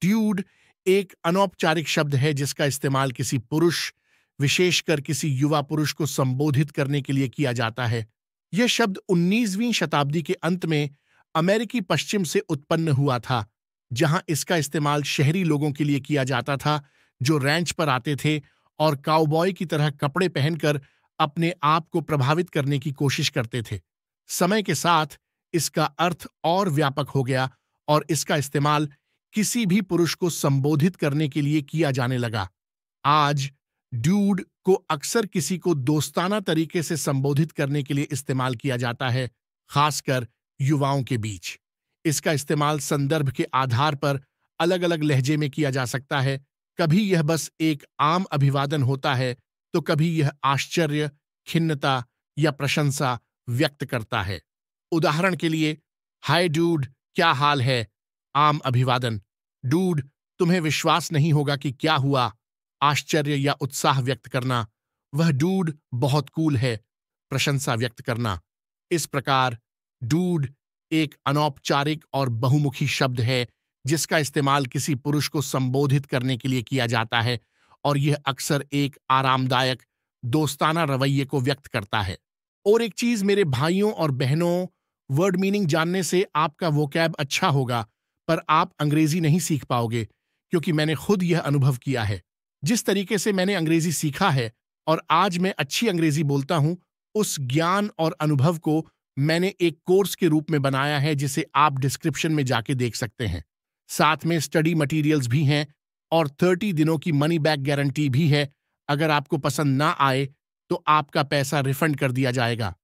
ट्यूड एक अनौपचारिक शब्द है जिसका इस्तेमाल किसी पुरुष विशेषकर किसी युवा पुरुष को संबोधित करने के लिए किया जाता है यह शब्द 19वीं शताब्दी के अंत में अमेरिकी पश्चिम से उत्पन्न हुआ था जहां इसका इस्तेमाल शहरी लोगों के लिए किया जाता था जो रैंच पर आते थे और काउबॉय की तरह कपड़े पहनकर अपने आप को प्रभावित करने की कोशिश करते थे समय के साथ इसका अर्थ और व्यापक हो गया और इसका इस्तेमाल किसी भी पुरुष को संबोधित करने के लिए किया जाने लगा आज ड्यूड को अक्सर किसी को दोस्ताना तरीके से संबोधित करने के लिए इस्तेमाल किया जाता है खासकर युवाओं के बीच इसका इस्तेमाल संदर्भ के आधार पर अलग अलग लहजे में किया जा सकता है कभी यह बस एक आम अभिवादन होता है तो कभी यह आश्चर्य खिन्नता या प्रशंसा व्यक्त करता है उदाहरण के लिए हाय ड्यूड क्या हाल है आम अभिवादन डूड तुम्हें विश्वास नहीं होगा कि क्या हुआ आश्चर्य या उत्साह व्यक्त करना वह डूड बहुत कूल है प्रशंसा व्यक्त करना इस प्रकार डूड एक अनौपचारिक और बहुमुखी शब्द है जिसका इस्तेमाल किसी पुरुष को संबोधित करने के लिए किया जाता है और यह अक्सर एक आरामदायक दोस्ताना रवैये को व्यक्त करता है और एक चीज मेरे भाइयों और बहनों वर्ड मीनिंग जानने से आपका वो कैब अच्छा होगा पर आप अंग्रेजी नहीं सीख पाओगे क्योंकि मैंने खुद यह अनुभव किया है जिस तरीके से मैंने अंग्रेजी सीखा है और आज मैं अच्छी अंग्रेजी बोलता हूं उस ज्ञान और अनुभव को मैंने एक कोर्स के रूप में बनाया है जिसे आप डिस्क्रिप्शन में जाके देख सकते हैं साथ में स्टडी मटेरियल्स भी हैं और थर्टी दिनों की मनी बैक गारंटी भी है अगर आपको पसंद ना आए तो आपका पैसा रिफंड कर दिया जाएगा